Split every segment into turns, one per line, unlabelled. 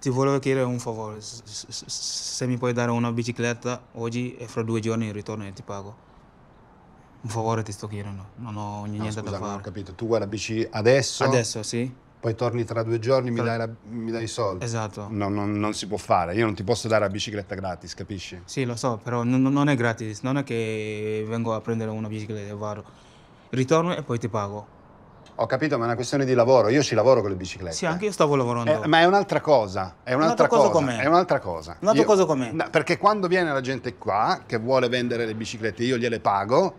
ti volevo chiedere un favore, se mi puoi dare una bicicletta oggi e fra due giorni ritorno e ti pago. Un favore ti sto chiedendo, non ho niente no, scusa, da fare. Non ho
capito, tu guarda la bici adesso? Adesso, sì. Poi torni tra due giorni e tra... mi, dai i soldi. Esatto. No, no, non si può fare, io non ti posso dare la bicicletta gratis, capisci?
Sì, lo so, però non è gratis, non è che vengo a prendere una bicicletta e vado. Ritorno e poi ti pago.
Ho capito, ma è una questione di lavoro. Io ci lavoro con le biciclette. Sì, anche io stavo lavorando. Eh, ma è un'altra cosa. È un'altra, cosa. cosa è un'altra cosa. Un'altra io, cosa com'è? No, perché quando viene la gente qua che vuole vendere le biciclette, io gliele pago,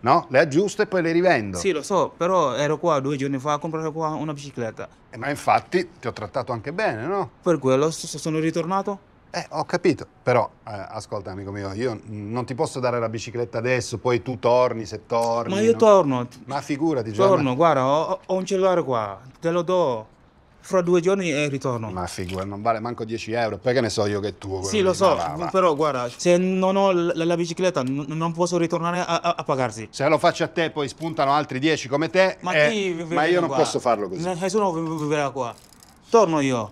no? Le aggiusto e poi le rivendo. Sì, lo so, però ero qua due giorni fa a comprare qua una bicicletta. Eh, ma infatti ti ho trattato anche bene, no?
Per quello sono ritornato? Eh, ho capito,
però eh, ascolta amico mio, io non ti posso dare la bicicletta adesso, poi tu torni se torni. Ma io no? torno. Ma figurati, Torno, giorno. guarda, ho, ho, un cellulare qua, te lo do. Fra due giorni e ritorno. Ma figura, non vale manco 10 euro, perché ne so io che è tuo. Sì, lo so, va, va. però guarda, se non ho la, la bicicletta non posso ritornare a, a, a, pagarsi. Se lo faccio a te poi spuntano altri 10 come te, ma, eh, ma io non posso farlo così. Eh, nessuno verrà qua. Torno io.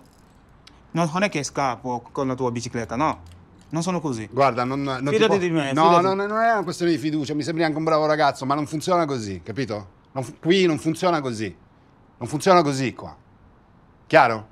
Non, è che scappo con la tua bicicletta, no. Non sono così. Guarda, non, non fidati di me. No, no,
no, non è una questione di fiducia. Mi sembri anche un bravo ragazzo, ma non funziona così, capito? Non qui non funziona così. Non funziona così qua. Chiaro?